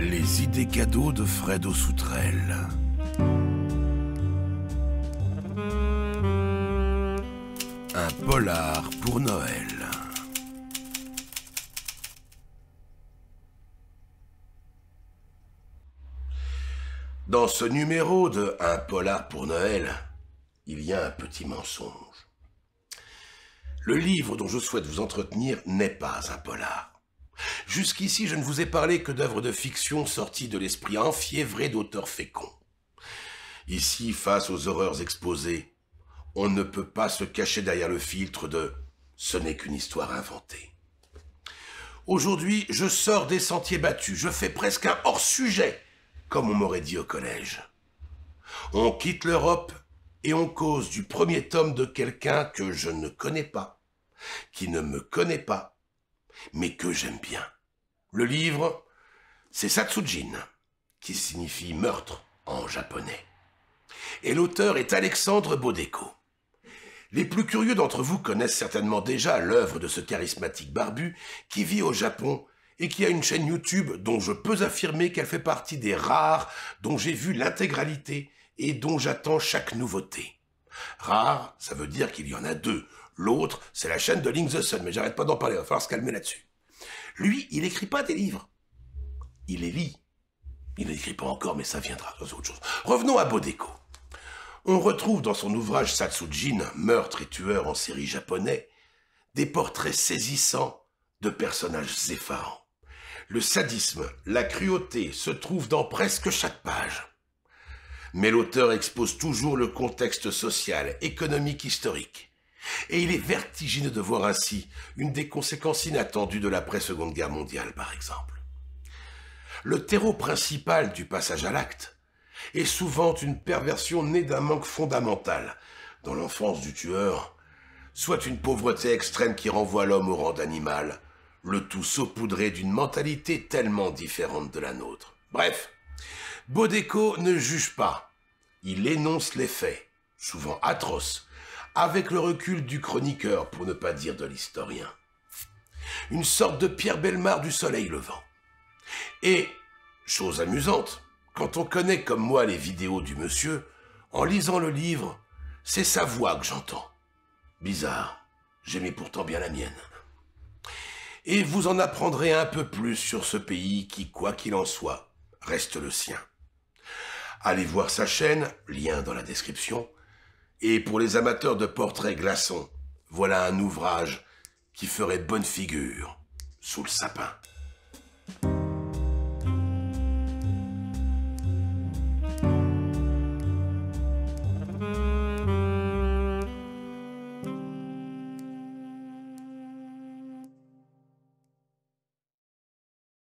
Les idées cadeaux de Fredo Soutrelle. Un polar pour Noël. Dans ce numéro de Un polar pour Noël, il y a un petit mensonge. Le livre dont je souhaite vous entretenir n'est pas un polar. Jusqu'ici, je ne vous ai parlé que d'œuvres de fiction sorties de l'esprit enfiévré d'auteurs féconds. Ici, face aux horreurs exposées, on ne peut pas se cacher derrière le filtre de « ce n'est qu'une histoire inventée ». Aujourd'hui, je sors des sentiers battus, je fais presque un hors-sujet, comme on m'aurait dit au collège. On quitte l'Europe et on cause du premier tome de quelqu'un que je ne connais pas, qui ne me connaît pas, mais que j'aime bien. Le livre, c'est Satsujin, qui signifie meurtre en japonais. Et l'auteur est Alexandre Bodeko. Les plus curieux d'entre vous connaissent certainement déjà l'œuvre de ce charismatique barbu qui vit au Japon et qui a une chaîne YouTube dont je peux affirmer qu'elle fait partie des rares dont j'ai vu l'intégralité et dont j'attends chaque nouveauté. Rare, ça veut dire qu'il y en a deux. L'autre, c'est la chaîne de Link the Sun, mais j'arrête pas d'en parler, il va falloir se calmer là-dessus. Lui, il écrit pas des livres. Il les lit. Il n'écrit pas encore, mais ça viendra, aux autre chose. Revenons à Bodeko. On retrouve dans son ouvrage Satsujin, meurtre et tueur en série japonais, des portraits saisissants de personnages effarants. Le sadisme, la cruauté se trouvent dans presque chaque page. Mais l'auteur expose toujours le contexte social, économique, historique. Et il est vertigineux de voir ainsi une des conséquences inattendues de l'après-seconde guerre mondiale, par exemple. Le terreau principal du passage à l'acte est souvent une perversion née d'un manque fondamental dans l'enfance du tueur, soit une pauvreté extrême qui renvoie l'homme au rang d'animal, le tout saupoudré d'une mentalité tellement différente de la nôtre. Bref, Bodeco ne juge pas, il énonce les faits, souvent atroces, avec le recul du chroniqueur, pour ne pas dire de l'historien. Une sorte de Pierre Bellemare du soleil levant. Et, chose amusante, quand on connaît comme moi les vidéos du monsieur, en lisant le livre, c'est sa voix que j'entends. Bizarre, j'aimais pourtant bien la mienne. Et vous en apprendrez un peu plus sur ce pays qui, quoi qu'il en soit, reste le sien. Allez voir sa chaîne, lien dans la description. Et pour les amateurs de portraits glaçons, voilà un ouvrage qui ferait bonne figure sous le sapin.